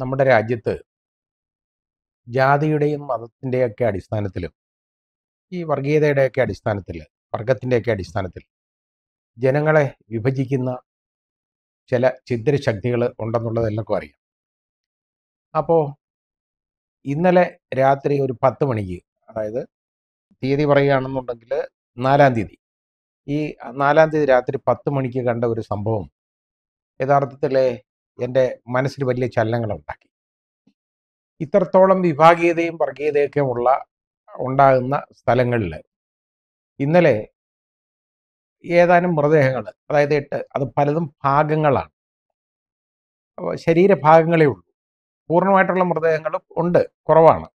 നമ്മുടെ രാജ്യത്ത് ജാതിയുടെയും മതത്തിൻ്റെയൊക്കെ അടിസ്ഥാനത്തിൽ ഈ വർഗീയതയുടെയൊക്കെ അടിസ്ഥാനത്തിൽ വർഗത്തിൻ്റെയൊക്കെ അടിസ്ഥാനത്തിൽ ജനങ്ങളെ വിഭജിക്കുന്ന ചില ചിദ്രശക്തികൾ ഉണ്ടെന്നുള്ളത് എല്ലാവർക്കും അറിയാം അപ്പോൾ ഇന്നലെ രാത്രി ഒരു പത്ത് മണിക്ക് അതായത് തീയതി പറയുകയാണെന്നുണ്ടെങ്കിൽ നാലാം തീയതി ഈ നാലാം തീയതി രാത്രി പത്ത് മണിക്ക് കണ്ട ഒരു സംഭവം യഥാർത്ഥത്തിലെ എൻ്റെ മനസ്സിൽ വലിയ ചലനങ്ങൾ ഉണ്ടാക്കി ഇത്രത്തോളം വിഭാഗീയതയും വർഗീയതയൊക്കെ ഉള്ള ഉണ്ടാകുന്ന സ്ഥലങ്ങളിൽ ഇന്നലെ ഏതാനും മൃതദേഹങ്ങൾ അതായത് എട്ട് അത് പലതും ഭാഗങ്ങളാണ് ശരീരഭാഗങ്ങളേ ഉള്ളൂ പൂർണ്ണമായിട്ടുള്ള മൃതദേഹങ്ങളും ഉണ്ട് കുറവാണ്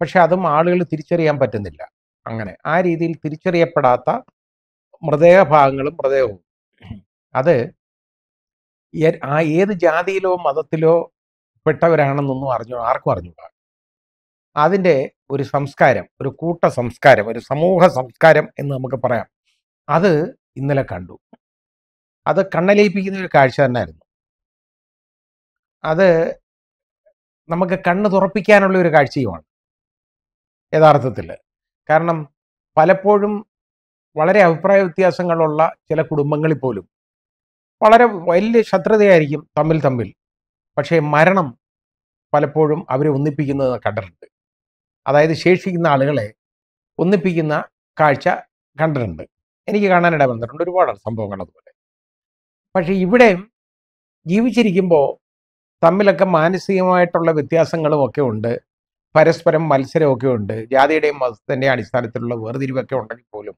പക്ഷെ അതും ആളുകൾ തിരിച്ചറിയാൻ പറ്റുന്നില്ല അങ്ങനെ ആ രീതിയിൽ തിരിച്ചറിയപ്പെടാത്ത മൃതദേഹ ഭാഗങ്ങളും മൃതദേഹവും അത് ആ ഏത് ജാതിയിലോ മതത്തിലോ പെട്ടവരാണെന്നൊന്നും അറിഞ്ഞോ ആർക്കും അറിഞ്ഞുകൂടാ അതിൻ്റെ ഒരു സംസ്കാരം ഒരു കൂട്ട സംസ്കാരം ഒരു സമൂഹ സംസ്കാരം എന്ന് നമുക്ക് പറയാം അത് ഇന്നലെ കണ്ടു അത് കണ്ണലയിപ്പിക്കുന്ന ഒരു കാഴ്ച തന്നെയായിരുന്നു അത് നമുക്ക് കണ്ണ് തുറപ്പിക്കാനുള്ള ഒരു കാഴ്ചയുമാണ് യഥാർത്ഥത്തിൽ കാരണം പലപ്പോഴും വളരെ അഭിപ്രായ വ്യത്യാസങ്ങളുള്ള ചില കുടുംബങ്ങളിൽ പോലും വളരെ വലിയ ശത്രുതയായിരിക്കും തമ്മിൽ തമ്മിൽ പക്ഷേ മരണം പലപ്പോഴും അവരെ ഒന്നിപ്പിക്കുന്നത് കണ്ടിട്ടുണ്ട് അതായത് ശേഷിക്കുന്ന ആളുകളെ ഒന്നിപ്പിക്കുന്ന കാഴ്ച കണ്ടിട്ടുണ്ട് എനിക്ക് കാണാനിട വന്നിട്ടുണ്ട് ഒരുപാട് സംഭവങ്ങൾ അതുപോലെ പക്ഷേ ഇവിടെ ജീവിച്ചിരിക്കുമ്പോൾ തമ്മിലൊക്കെ മാനസികമായിട്ടുള്ള വ്യത്യാസങ്ങളും ഒക്കെ ഉണ്ട് പരസ്പരം മത്സരമൊക്കെ ഉണ്ട് ജാതിയുടെയും മതത്തിൻ്റെ അടിസ്ഥാനത്തിലുള്ള വേർതിരിവൊക്കെ ഉണ്ടെങ്കിൽ പോലും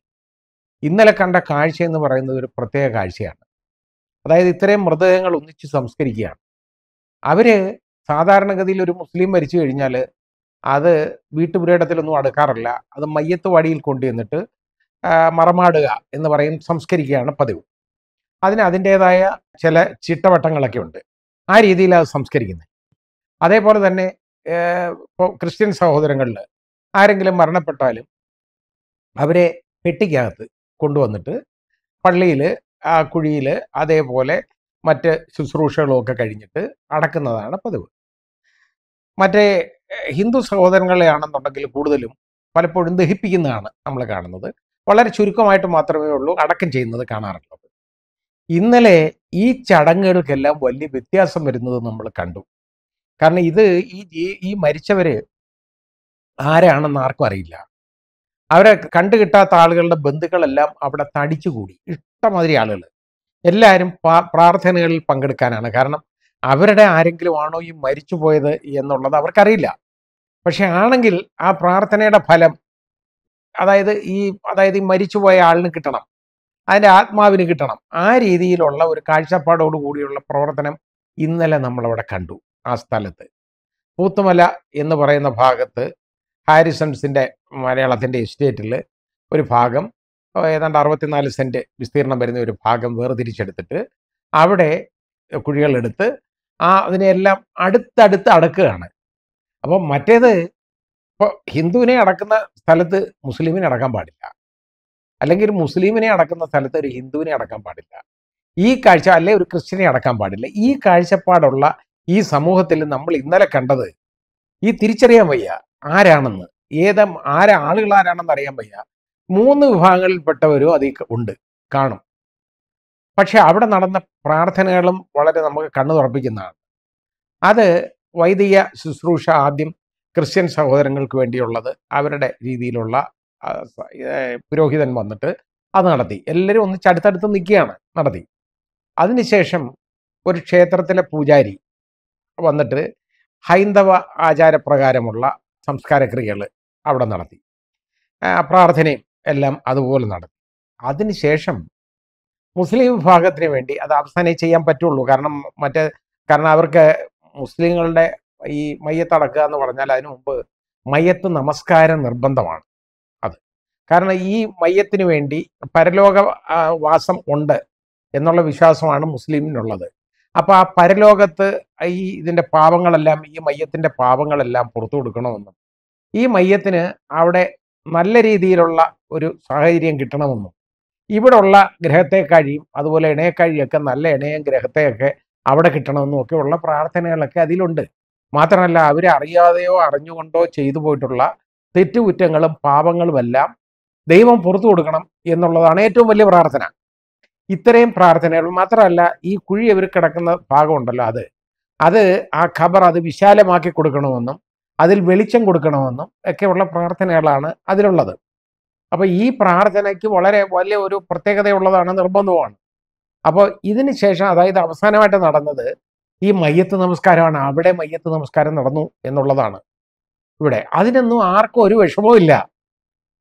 ഇന്നലെ കണ്ട കാഴ്ച എന്ന് പറയുന്നത് ഒരു പ്രത്യേക കാഴ്ചയാണ് അതായത് ഇത്രയും മൃതദേഹങ്ങൾ ഒന്നിച്ച് സംസ്കരിക്കുകയാണ് അവര് സാധാരണഗതിയിൽ ഒരു മുസ്ലിം മരിച്ചു കഴിഞ്ഞാൽ അത് വീട്ടുപുരേടത്തിലൊന്നും അടുക്കാറില്ല അത് മയ്യത്ത് വടിയിൽ കൊണ്ടുവന്നിട്ട് മറമാടുക എന്ന് പറയും സംസ്കരിക്കുകയാണ് പതിവ് അതിന് അതിൻ്റേതായ ചില ചിട്ടവട്ടങ്ങളൊക്കെ ഉണ്ട് ആ രീതിയിൽ അത് സംസ്കരിക്കുന്നത് അതേപോലെ തന്നെ ഇപ്പോൾ ക്രിസ്ത്യൻ സഹോദരങ്ങളിൽ ആരെങ്കിലും മരണപ്പെട്ടാലും അവരെ പെട്ടിക്കകത്ത് കൊണ്ടുവന്നിട്ട് പള്ളിയിൽ ആ കുഴിയിൽ അതേപോലെ മറ്റ് ശുശ്രൂഷകളുമൊക്കെ കഴിഞ്ഞിട്ട് അടക്കുന്നതാണ് പതിവ് മറ്റേ ഹിന്ദു സഹോദരങ്ങളെ ആണെന്നുണ്ടെങ്കിൽ കൂടുതലും പലപ്പോഴും ദഹിപ്പിക്കുന്നതാണ് നമ്മൾ കാണുന്നത് വളരെ ചുരുക്കമായിട്ട് മാത്രമേ ഉള്ളൂ അടക്കം ചെയ്യുന്നത് കാണാറുള്ളത് ഇന്നലെ ഈ ചടങ്ങുകൾക്കെല്ലാം വലിയ വ്യത്യാസം വരുന്നത് നമ്മൾ കണ്ടു കാരണം ഇത് ഈ ഈ മരിച്ചവര് ആരാണെന്ന് ആർക്കും അറിയില്ല അവരെ കണ്ടുകിട്ടാത്ത കിട്ടാത്ത ആളുകളുടെ ബന്ധുക്കളെല്ലാം അവിടെ തടിച്ചുകൂടി ഇഷ്ടമാതിരി ആളുകൾ എല്ലാവരും പ്രാർത്ഥനകളിൽ പങ്കെടുക്കാനാണ് കാരണം അവരുടെ ആരെങ്കിലും ആണോ ഈ മരിച്ചുപോയത് എന്നുള്ളത് അവർക്കറിയില്ല പക്ഷെ ആണെങ്കിൽ ആ പ്രാർത്ഥനയുടെ ഫലം അതായത് ഈ അതായത് ഈ മരിച്ചുപോയ ആളിന് കിട്ടണം അതിൻ്റെ ആത്മാവിന് കിട്ടണം ആ രീതിയിലുള്ള ഒരു കാഴ്ചപ്പാടോട് കൂടിയുള്ള പ്രവർത്തനം ഇന്നലെ നമ്മളവിടെ കണ്ടു ആ സ്ഥലത്ത് പൂത്തുമല എന്ന് പറയുന്ന ഭാഗത്ത് ഹാരിസൺസിൻ്റെ മലയാളത്തിൻ്റെ എസ്റ്റേറ്റിൽ ഒരു ഭാഗം ഏതാണ്ട് അറുപത്തിനാല് സെൻറ്റ് വിസ്തീർണം വരുന്ന ഒരു ഭാഗം വേർതിരിച്ചെടുത്തിട്ട് അവിടെ കുഴികളെടുത്ത് ആ അതിനെല്ലാം അടുത്തടുത്ത് അടക്കുകയാണ് അപ്പോൾ മറ്റേത് ഇപ്പോൾ ഹിന്ദുവിനെ അടക്കുന്ന സ്ഥലത്ത് മുസ്ലിമിനെ അടക്കാൻ പാടില്ല അല്ലെങ്കിൽ മുസ്ലിമിനെ അടക്കുന്ന സ്ഥലത്ത് ഒരു ഹിന്ദുവിനെ അടക്കാൻ പാടില്ല ഈ കാഴ്ച അല്ലെ ഒരു ക്രിസ്ത്യനെ അടക്കാൻ പാടില്ല ഈ കാഴ്ചപ്പാടുള്ള ഈ സമൂഹത്തിൽ നമ്മൾ ഇന്നലെ കണ്ടത് ഈ തിരിച്ചറിയാൻ വയ്യ ആരാണെന്ന് ഏത ആരാ ആളുകൾ ആരാണെന്ന് അറിയാൻ വയ്യ മൂന്ന് വിഭാഗങ്ങളിൽപ്പെട്ടവരും അതിൽ ഉണ്ട് കാണും പക്ഷെ അവിടെ നടന്ന പ്രാർത്ഥനകളും വളരെ നമുക്ക് കണ്ണു തുറപ്പിക്കുന്നതാണ് അത് വൈദിക ശുശ്രൂഷ ആദ്യം ക്രിസ്ത്യൻ സഹോദരങ്ങൾക്ക് വേണ്ടിയുള്ളത് അവരുടെ രീതിയിലുള്ള പുരോഹിതൻ വന്നിട്ട് അത് നടത്തി എല്ലാവരും ഒന്ന് ചടുത്തടുത്ത് നിൽക്കുകയാണ് നടത്തി അതിനുശേഷം ഒരു ക്ഷേത്രത്തിലെ പൂജാരി വന്നിട്ട് ഹൈന്ദവ ആചാരപ്രകാരമുള്ള സംസ്കാരക്രിയകൾ അവിടെ നടത്തി പ്രാർത്ഥനയും എല്ലാം അതുപോലെ നടത്തി അതിനുശേഷം മുസ്ലിം വിഭാഗത്തിന് വേണ്ടി അത് അവസാനം ചെയ്യാൻ പറ്റുള്ളൂ കാരണം മറ്റേ കാരണം അവർക്ക് മുസ്ലിങ്ങളുടെ ഈ മയ്യത്തടക്കുക എന്ന് പറഞ്ഞാൽ അതിനു മുമ്പ് മയ്യത്ത് നമസ്കാരം നിർബന്ധമാണ് അത് കാരണം ഈ മയ്യത്തിന് വേണ്ടി പരലോകവാസം ഉണ്ട് എന്നുള്ള വിശ്വാസമാണ് മുസ്ലിമിനുള്ളത് അപ്പോൾ ആ പരലോകത്ത് ഈ ഇതിന്റെ പാപങ്ങളെല്ലാം ഈ മയ്യത്തിന്റെ പാപങ്ങളെല്ലാം പുറത്തു കൊടുക്കണമെന്നും ഈ മയ്യത്തിന് അവിടെ നല്ല രീതിയിലുള്ള ഒരു സാഹചര്യം കിട്ടണമെന്നും ഇവിടുള്ള ഗ്രഹത്തെക്കാഴിയും അതുപോലെ ഇണയക്കാഴിയൊക്കെ നല്ല ഇണയും ഗ്രഹത്തെയൊക്കെ അവിടെ കിട്ടണമെന്നും ഒക്കെ ഉള്ള പ്രാർത്ഥനകളൊക്കെ അതിലുണ്ട് മാത്രമല്ല അവരെ അറിയാതെയോ അറിഞ്ഞുകൊണ്ടോ ചെയ്തു പോയിട്ടുള്ള തെറ്റുകുറ്റങ്ങളും പാപങ്ങളുമെല്ലാം ദൈവം പുറത്തു കൊടുക്കണം എന്നുള്ളതാണ് ഏറ്റവും വലിയ പ്രാർത്ഥന ഇത്രയും പ്രാർത്ഥനകൾ മാത്രമല്ല ഈ കുഴി അവർ കിടക്കുന്ന ഭാഗമുണ്ടല്ലോ അത് അത് ആ ഖബർ അത് വിശാലമാക്കി കൊടുക്കണമെന്നും അതിൽ വെളിച്ചം കൊടുക്കണമെന്നും ഒക്കെയുള്ള പ്രാർത്ഥനകളാണ് അതിലുള്ളത് അപ്പോൾ ഈ പ്രാർത്ഥനയ്ക്ക് വളരെ വലിയ ഒരു പ്രത്യേകതയുള്ളതാണ് നിർബന്ധമാണ് അപ്പോൾ ഇതിന് ശേഷം അതായത് അവസാനമായിട്ട് നടന്നത് ഈ മയ്യത്ത് നമസ്കാരമാണ് അവിടെ മയ്യത്ത് നമസ്കാരം നടന്നു എന്നുള്ളതാണ് ഇവിടെ അതിനൊന്നും ആർക്കും ഒരു വിഷമവും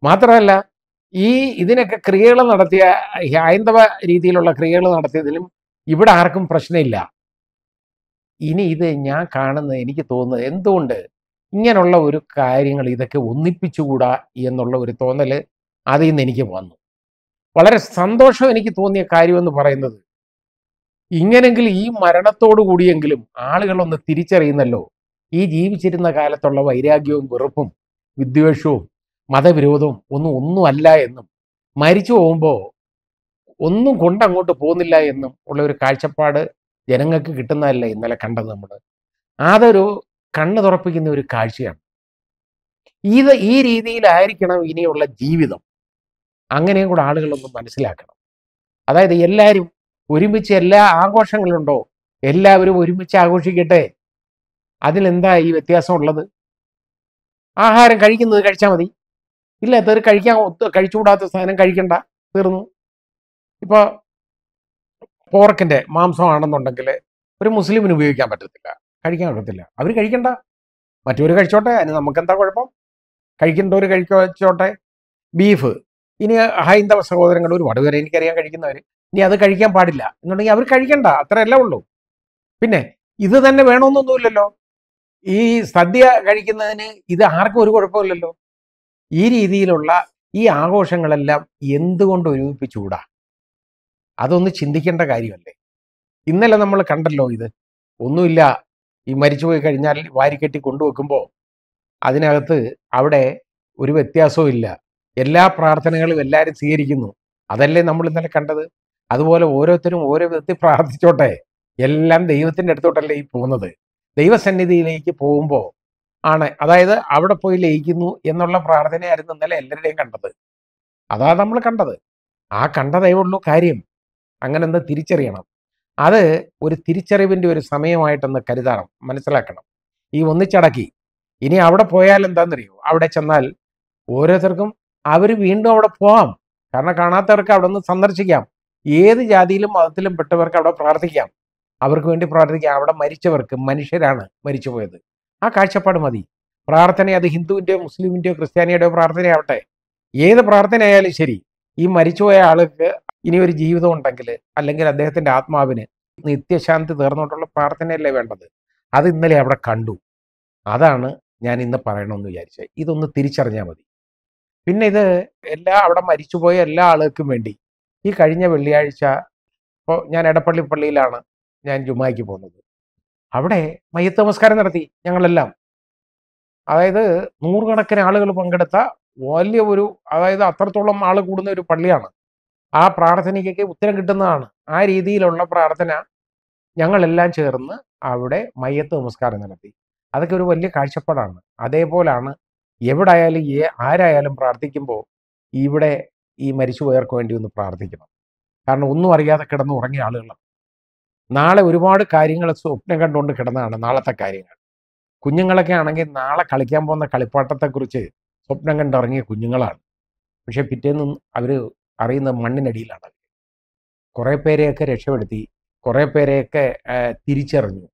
മാത്രമല്ല ഈ ഇതിനൊക്കെ ക്രിയകൾ നടത്തിയ ഹൈന്ദവ രീതിയിലുള്ള ക്രിയകൾ നടത്തിയതിലും ഇവിടെ ആർക്കും പ്രശ്നമില്ല ഇനി ഇത് ഞാൻ കാണുന്നത് എനിക്ക് തോന്നുന്നത് എന്തുകൊണ്ട് ഇങ്ങനെയുള്ള ഒരു കാര്യങ്ങൾ ഇതൊക്കെ ഒന്നിപ്പിച്ചുകൂടാ എന്നുള്ള ഒരു തോന്നൽ അതിൽ നിന്ന് എനിക്ക് വന്നു വളരെ സന്തോഷം എനിക്ക് തോന്നിയ കാര്യമെന്ന് പറയുന്നത് ഇങ്ങനെങ്കിൽ ഈ മരണത്തോടു കൂടിയെങ്കിലും ആളുകളൊന്ന് തിരിച്ചറിയുന്നല്ലോ ഈ ജീവിച്ചിരുന്ന കാലത്തുള്ള വൈരാഗ്യവും വെറുപ്പും വിദ്വേഷവും മതവിരോധവും ഒന്നും ഒന്നുമല്ല എന്നും മരിച്ചു പോകുമ്പോൾ ഒന്നും കൊണ്ടങ്ങോട്ട് പോകുന്നില്ല എന്നും ഉള്ള ഒരു കാഴ്ചപ്പാട് ജനങ്ങൾക്ക് കിട്ടുന്നതല്ല ഇന്നലെ കണ്ടത് നമ്മൾ അതൊരു കണ്ണു തുറപ്പിക്കുന്ന ഒരു കാഴ്ചയാണ് ഇത് ഈ രീതിയിലായിരിക്കണം ഇനിയുള്ള ജീവിതം അങ്ങനെയും കൂടെ ആളുകളൊന്നും മനസ്സിലാക്കണം അതായത് എല്ലാവരും ഒരുമിച്ച് എല്ലാ ആഘോഷങ്ങളുണ്ടോ എല്ലാവരും ഒരുമിച്ച് ആഘോഷിക്കട്ടെ അതിലെന്താ ഈ വ്യത്യാസം ഉള്ളത് ആഹാരം കഴിക്കുന്നത് കഴിച്ചാൽ മതി ഇല്ല ഇത് കഴിക്കാൻ കഴിച്ചുകൂടാത്ത സാധനം കഴിക്കണ്ട തീർന്നു ഇപ്പോൾ പോർക്കിൻ്റെ മാംസമാണെന്നുണ്ടെങ്കിൽ ഒരു മുസ്ലിമിന് ഉപയോഗിക്കാൻ പറ്റത്തില്ല കഴിക്കാൻ പറ്റത്തില്ല അവർ കഴിക്കണ്ട മറ്റൊരു കഴിച്ചോട്ടെ അതിന് നമുക്കെന്താ കുഴപ്പം കഴിക്കേണ്ടവർ കഴിച്ചോട്ടെ ബീഫ് ഇനി ഹൈന്ദവ സഹോദരങ്ങൾ ഒരുപാട് പേരെ എനിക്കറിയാൻ കഴിക്കുന്നവർ ഇനി അത് കഴിക്കാൻ പാടില്ല എന്നുണ്ടെങ്കിൽ അവർ കഴിക്കണ്ട അത്രയല്ല ഉള്ളൂ പിന്നെ ഇത് തന്നെ വേണമെന്നൊന്നുമില്ലല്ലോ ഈ സദ്യ കഴിക്കുന്നതിന് ഇത് ആർക്കും ഒരു കുഴപ്പമില്ലല്ലോ ഈ രീതിയിലുള്ള ഈ ആഘോഷങ്ങളെല്ലാം എന്തുകൊണ്ട് ഒരുമിപ്പിച്ചുകൂടാ അതൊന്ന് ചിന്തിക്കേണ്ട കാര്യമല്ലേ ഇന്നലെ നമ്മൾ കണ്ടല്ലോ ഇത് ഒന്നുമില്ല ഈ മരിച്ചുപോയി കഴിഞ്ഞാൽ വാരിക്കെട്ടി കൊണ്ടുവെക്കുമ്പോൾ അതിനകത്ത് അവിടെ ഒരു വ്യത്യാസവും ഇല്ല എല്ലാ പ്രാർത്ഥനകളും എല്ലാവരും സ്വീകരിക്കുന്നു അതല്ലേ നമ്മൾ ഇന്നലെ കണ്ടത് അതുപോലെ ഓരോരുത്തരും ഓരോ വിധത്തിൽ പ്രാർത്ഥിച്ചോട്ടെ എല്ലാം ദൈവത്തിൻ്റെ അടുത്തോട്ടല്ലേ ഈ പോകുന്നത് ദൈവസന്നിധിയിലേക്ക് പോകുമ്പോൾ ആണ് അതായത് അവിടെ പോയി ലയിക്കുന്നു എന്നുള്ള പ്രാർത്ഥനയായിരുന്നു ഇന്നലെ എല്ലാവരുടെയും കണ്ടത് അതാ നമ്മൾ കണ്ടത് ആ കണ്ടതേ ഉള്ളൂ കാര്യം അങ്ങനെ തിരിച്ചറിയണം അത് ഒരു തിരിച്ചറിവിൻ്റെ ഒരു സമയമായിട്ടൊന്ന് കരുതണം മനസ്സിലാക്കണം ഈ ഒന്നിച്ചടക്കി ഇനി അവിടെ പോയാൽ എന്താണെന്നറിയോ അവിടെ ചെന്നാൽ ഓരോരുത്തർക്കും അവർ വീണ്ടും അവിടെ പോവാം കാരണം കാണാത്തവർക്ക് അവിടെ ഒന്ന് സന്ദർശിക്കാം ഏത് ജാതിയിലും മതത്തിലും പെട്ടവർക്ക് അവിടെ പ്രാർത്ഥിക്കാം അവർക്ക് വേണ്ടി പ്രാർത്ഥിക്കാം അവിടെ മരിച്ചവർക്ക് മനുഷ്യരാണ് മരിച്ചുപോയത് ആ കാഴ്ചപ്പാട് മതി പ്രാർത്ഥന അത് ഹിന്ദുവിൻ്റെയോ മുസ്ലിമിൻ്റെയോ ക്രിസ്ത്യാനിയുടെയോ പ്രാർത്ഥനയാവട്ടെ ഏത് പ്രാർത്ഥനയായാലും ശരി ഈ മരിച്ചുപോയ ആൾക്ക് ഇനി ഒരു ജീവിതം ഉണ്ടെങ്കിൽ അല്ലെങ്കിൽ അദ്ദേഹത്തിൻ്റെ ആത്മാവിന് നിത്യശാന്തി തീർന്നുകൊണ്ടുള്ള പ്രാർത്ഥനയല്ലേ വേണ്ടത് അത് ഇന്നലെ അവിടെ കണ്ടു അതാണ് ഞാൻ ഇന്ന് പറയണമെന്ന് വിചാരിച്ചത് ഇതൊന്ന് തിരിച്ചറിഞ്ഞാൽ മതി പിന്നെ ഇത് എല്ലാ അവിടെ മരിച്ചുപോയ എല്ലാ ആളുകൾക്കും വേണ്ടി ഈ കഴിഞ്ഞ വെള്ളിയാഴ്ച ഇപ്പോൾ ഞാൻ എടപ്പള്ളി പള്ളിയിലാണ് ഞാൻ ജുമായ്ക്ക് പോകുന്നത് അവിടെ മയ്യത്ത് നമസ്കാരം നടത്തി ഞങ്ങളെല്ലാം അതായത് നൂറുകണക്കിന് ആളുകൾ പങ്കെടുത്ത വലിയ ഒരു അതായത് അത്രത്തോളം ആൾ കൂടുന്ന ഒരു പള്ളിയാണ് ആ പ്രാർത്ഥനയ്ക്കൊക്കെ ഉത്തരം കിട്ടുന്നതാണ് ആ രീതിയിലുള്ള പ്രാർത്ഥന ഞങ്ങളെല്ലാം ചേർന്ന് അവിടെ മയ്യത്ത് നമസ്കാരം നടത്തി അതൊക്കെ ഒരു വലിയ കാഴ്ചപ്പാടാണ് അതേപോലാണ് എവിടായാലും ഏ ആരായാലും പ്രാർത്ഥിക്കുമ്പോൾ ഇവിടെ ഈ മരിച്ചുപോയവർക്ക് വേണ്ടി ഒന്ന് പ്രാർത്ഥിക്കണം കാരണം ഒന്നും അറിയാതെ കിടന്ന് ഉറങ്ങിയ ആളുകളാണ് നാളെ ഒരുപാട് കാര്യങ്ങൾ സ്വപ്നം കണ്ടുകൊണ്ട് കിടന്നതാണ് നാളത്തെ കാര്യങ്ങൾ കുഞ്ഞുങ്ങളൊക്കെ ആണെങ്കിൽ നാളെ കളിക്കാൻ പോകുന്ന കളിപ്പാട്ടത്തെക്കുറിച്ച് സ്വപ്നം കണ്ടിറങ്ങിയ കുഞ്ഞുങ്ങളാണ് പക്ഷെ പിറ്റേന്ന് അവർ അറിയുന്ന മണ്ണിനടിയിലാണ് കുറേ പേരെയൊക്കെ രക്ഷപ്പെടുത്തി കുറേ പേരെയൊക്കെ തിരിച്ചറിഞ്ഞു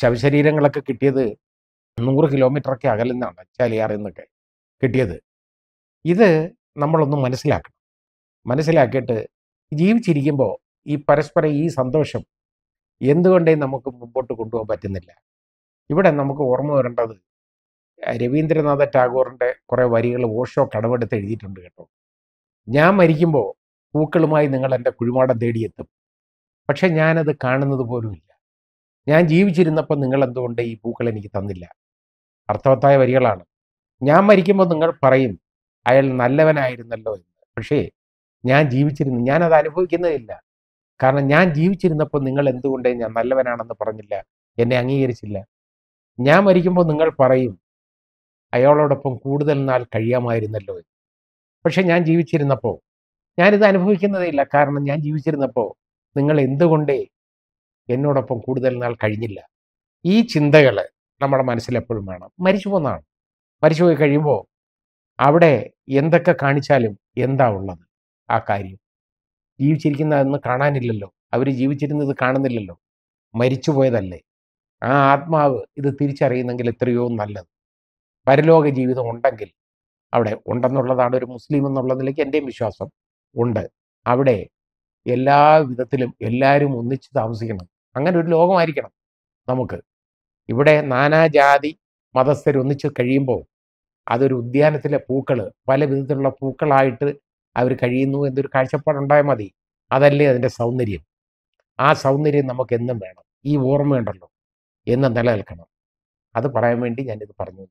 ശവശരീരങ്ങളൊക്കെ കിട്ടിയത് നൂറ് കിലോമീറ്ററൊക്കെ അകലിൽ നിന്നാണ് ചാലിയാറിൽ നിന്നൊക്കെ കിട്ടിയത് ഇത് നമ്മളൊന്ന് മനസ്സിലാക്കണം മനസ്സിലാക്കിയിട്ട് ജീവിച്ചിരിക്കുമ്പോൾ ഈ പരസ്പരം ഈ സന്തോഷം എന്തുകൊണ്ടേ നമുക്ക് മുമ്പോട്ട് കൊണ്ടുപോകാൻ പറ്റുന്നില്ല ഇവിടെ നമുക്ക് ഓർമ്മ വരേണ്ടത് രവീന്ദ്രനാഥ ടാഗോറിൻ്റെ കുറേ വരികൾ ഓഷോ കടമെടുത്ത് എഴുതിയിട്ടുണ്ട് കേട്ടോ ഞാൻ മരിക്കുമ്പോൾ പൂക്കളുമായി നിങ്ങൾ എൻ്റെ കുഴിമാടം തേടിയെത്തും പക്ഷെ ഞാനത് കാണുന്നത് പോലുമില്ല ഞാൻ ജീവിച്ചിരുന്നപ്പോൾ നിങ്ങൾ എന്തുകൊണ്ട് ഈ പൂക്കൾ എനിക്ക് തന്നില്ല അർത്ഥവത്തായ വരികളാണ് ഞാൻ മരിക്കുമ്പോൾ നിങ്ങൾ പറയും അയാൾ നല്ലവനായിരുന്നല്ലോ എന്ന് പക്ഷേ ഞാൻ ജീവിച്ചിരുന്നു ഞാനത് അനുഭവിക്കുന്നതില്ല കാരണം ഞാൻ ജീവിച്ചിരുന്നപ്പോൾ നിങ്ങൾ എന്തുകൊണ്ട് ഞാൻ നല്ലവനാണെന്ന് പറഞ്ഞില്ല എന്നെ അംഗീകരിച്ചില്ല ഞാൻ മരിക്കുമ്പോൾ നിങ്ങൾ പറയും അയാളോടൊപ്പം കൂടുതൽ നാൾ കഴിയാമായിരുന്നല്ലോ പക്ഷെ ഞാൻ ജീവിച്ചിരുന്നപ്പോൾ ഞാനിത് അനുഭവിക്കുന്നതേ ഇല്ല കാരണം ഞാൻ ജീവിച്ചിരുന്നപ്പോൾ നിങ്ങൾ എന്തുകൊണ്ടേ എന്നോടൊപ്പം കൂടുതൽ നാൾ കഴിഞ്ഞില്ല ഈ ചിന്തകൾ നമ്മുടെ മനസ്സിൽ എപ്പോഴും വേണം മരിച്ചു പോന്നാണ് മരിച്ചു കഴിയുമ്പോൾ അവിടെ എന്തൊക്കെ കാണിച്ചാലും എന്താ ഉള്ളത് ആ കാര്യം ജീവിച്ചിരിക്കുന്ന അന്ന് കാണാനില്ലല്ലോ അവർ ജീവിച്ചിരുന്നത് കാണുന്നില്ലല്ലോ മരിച്ചുപോയതല്ലേ ആ ആത്മാവ് ഇത് തിരിച്ചറിയുന്നെങ്കിൽ എത്രയോ നല്ലത് പരലോക ജീവിതം ഉണ്ടെങ്കിൽ അവിടെ ഉണ്ടെന്നുള്ളതാണ് ഒരു മുസ്ലിം എന്നുള്ള നിലയ്ക്ക് എൻ്റെയും വിശ്വാസം ഉണ്ട് അവിടെ എല്ലാ വിധത്തിലും എല്ലാവരും ഒന്നിച്ച് താമസിക്കണം അങ്ങനെ ഒരു ലോകമായിരിക്കണം നമുക്ക് ഇവിടെ നാനാജാതി മതസ്ഥരൊന്നിച്ച് കഴിയുമ്പോൾ അതൊരു ഉദ്യാനത്തിലെ പൂക്കൾ പല വിധത്തിലുള്ള പൂക്കളായിട്ട് അവർ കഴിയുന്നു എന്നൊരു കാഴ്ചപ്പാടുണ്ടായാൽ മതി അതല്ലേ അതിൻ്റെ സൗന്ദര്യം ആ സൗന്ദര്യം നമുക്ക് എന്നും വേണം ഈ ഓർമ്മയുണ്ടല്ലോ എന്നും നിലനിൽക്കണം അത് പറയാൻ വേണ്ടി ഞാനിത് പറഞ്ഞു